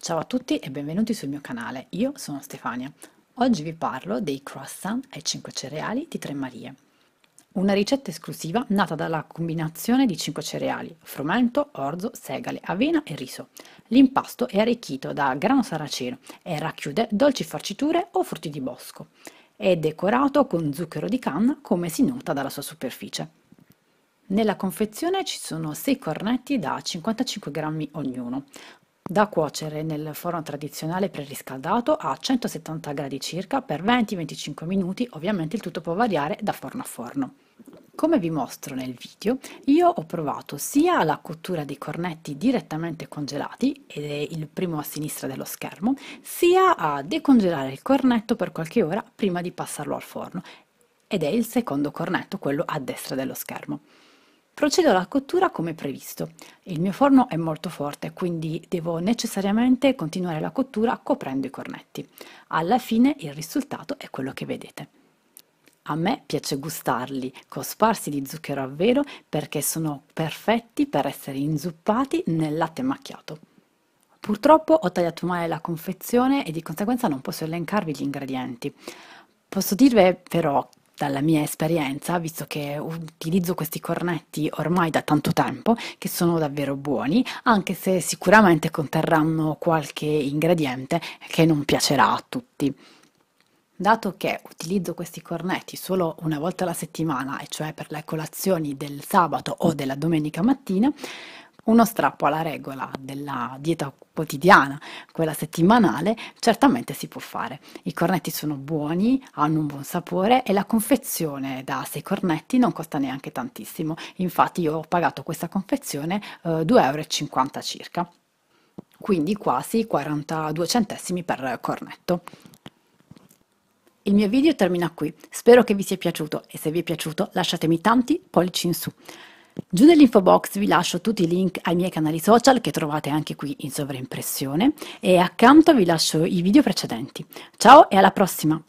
Ciao a tutti e benvenuti sul mio canale, io sono Stefania. Oggi vi parlo dei croissant ai 5 cereali di Tre Marie. Una ricetta esclusiva nata dalla combinazione di 5 cereali, frumento, orzo, segale, avena e riso. L'impasto è arricchito da grano saraceno e racchiude dolci farciture o frutti di bosco. È decorato con zucchero di canna come si nota dalla sua superficie. Nella confezione ci sono 6 cornetti da 55 grammi ognuno, da cuocere nel forno tradizionale preriscaldato a 170 gradi circa per 20-25 minuti, ovviamente il tutto può variare da forno a forno. Come vi mostro nel video, io ho provato sia la cottura dei cornetti direttamente congelati, ed è il primo a sinistra dello schermo, sia a decongelare il cornetto per qualche ora prima di passarlo al forno, ed è il secondo cornetto, quello a destra dello schermo. Procedo alla cottura come previsto. Il mio forno è molto forte, quindi devo necessariamente continuare la cottura coprendo i cornetti. Alla fine il risultato è quello che vedete. A me piace gustarli, cosparsi di zucchero a velo perché sono perfetti per essere inzuppati nel latte macchiato. Purtroppo ho tagliato male la confezione e di conseguenza non posso elencarvi gli ingredienti. Posso dirvi però dalla mia esperienza, visto che utilizzo questi cornetti ormai da tanto tempo, che sono davvero buoni, anche se sicuramente conterranno qualche ingrediente che non piacerà a tutti. Dato che utilizzo questi cornetti solo una volta alla settimana, e cioè per le colazioni del sabato o della domenica mattina, uno strappo alla regola della dieta quotidiana, quella settimanale, certamente si può fare. I cornetti sono buoni, hanno un buon sapore e la confezione da 6 cornetti non costa neanche tantissimo. Infatti io ho pagato questa confezione eh, 2,50 euro circa, quindi quasi 42 centesimi per cornetto. Il mio video termina qui, spero che vi sia piaciuto e se vi è piaciuto lasciatemi tanti pollici in su. Giù nell'info box vi lascio tutti i link ai miei canali social che trovate anche qui in sovraimpressione e accanto vi lascio i video precedenti. Ciao e alla prossima!